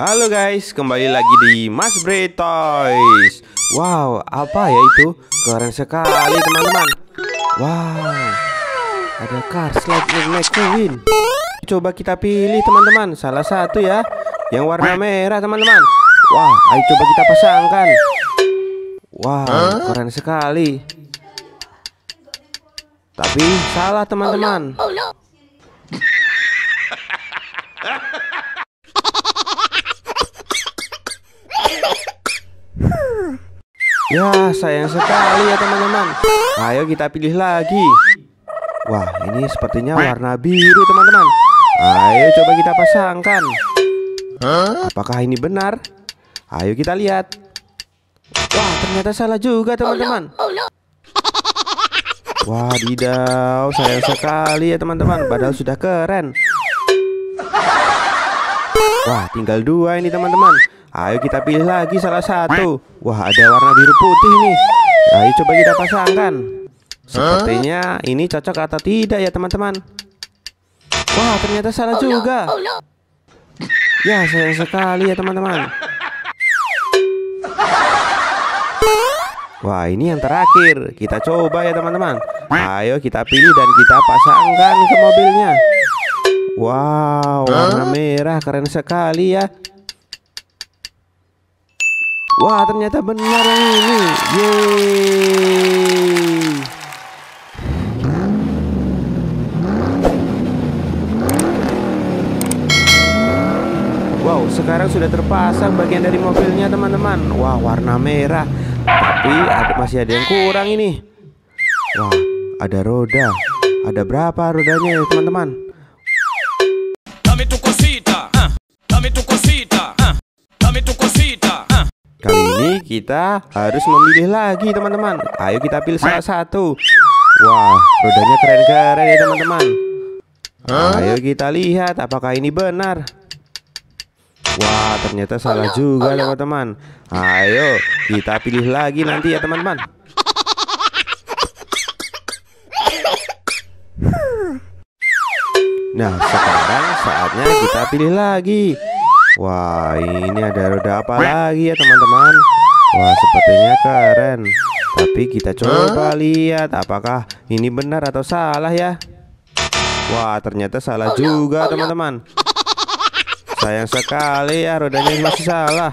Halo guys, kembali lagi di Mas Bre Toys. Wow, apa ya itu? Keren sekali teman-teman. Wow, ada car slide McQueen. Coba kita pilih teman-teman, salah satu ya, yang warna merah teman-teman. Wah, ayo coba kita pasangkan. Wow, keren sekali. Tapi salah teman-teman. Ya sayang sekali ya teman-teman Ayo kita pilih lagi Wah ini sepertinya warna biru teman-teman Ayo coba kita pasangkan Apakah ini benar? Ayo kita lihat Wah ternyata salah juga teman-teman Wah didau sayang sekali ya teman-teman Padahal sudah keren Wah tinggal dua ini teman-teman Ayo kita pilih lagi salah satu. Wah, ada warna biru putih nih. Ayo coba kita pasangkan. Sepertinya ini cocok atau tidak ya, teman-teman? Wah, ternyata salah oh, ya juga. Oh, ya. ya, sayang sekali ya, teman-teman. Wah ini yang terakhir Kita coba ya teman-teman Ayo kita pilih dan kita pasangkan ke mobilnya Wow warna merah keren sekali ya Wah ternyata benar ini Yeay Wow sekarang sudah terpasang bagian dari mobilnya teman-teman Wah warna merah Tapi ada, masih ada yang kurang ini Wah ada roda Ada berapa rodanya ya teman-teman Kami -teman? Kali ini kita harus memilih lagi teman-teman Ayo kita pilih salah satu Wah rodanya keren-keren ya teman-teman Ayo kita lihat apakah ini benar Wah ternyata salah juga teman-teman Ayo kita pilih lagi nanti ya teman-teman Nah sekarang saatnya kita pilih lagi Wah ini ada roda apa lagi ya teman-teman Wah sepertinya keren Tapi kita coba lihat apakah ini benar atau salah ya Wah ternyata salah oh, juga oh, teman-teman Sayang sekali ya rodanya masih salah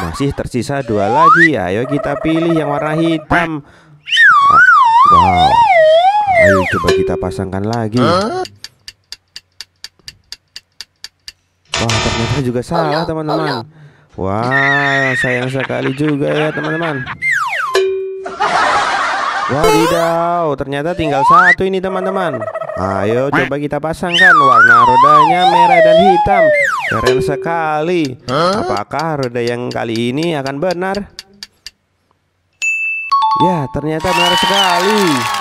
Masih tersisa dua lagi ya. Ayo kita pilih yang warna hitam Wow Ayo coba kita pasangkan lagi Wah ternyata juga salah teman-teman Wah sayang sekali juga ya teman-teman Wadidaw ternyata tinggal satu ini teman-teman Ayo coba kita pasangkan warna rodanya merah dan hitam Keren sekali Apakah roda yang kali ini akan benar? Ya ternyata benar sekali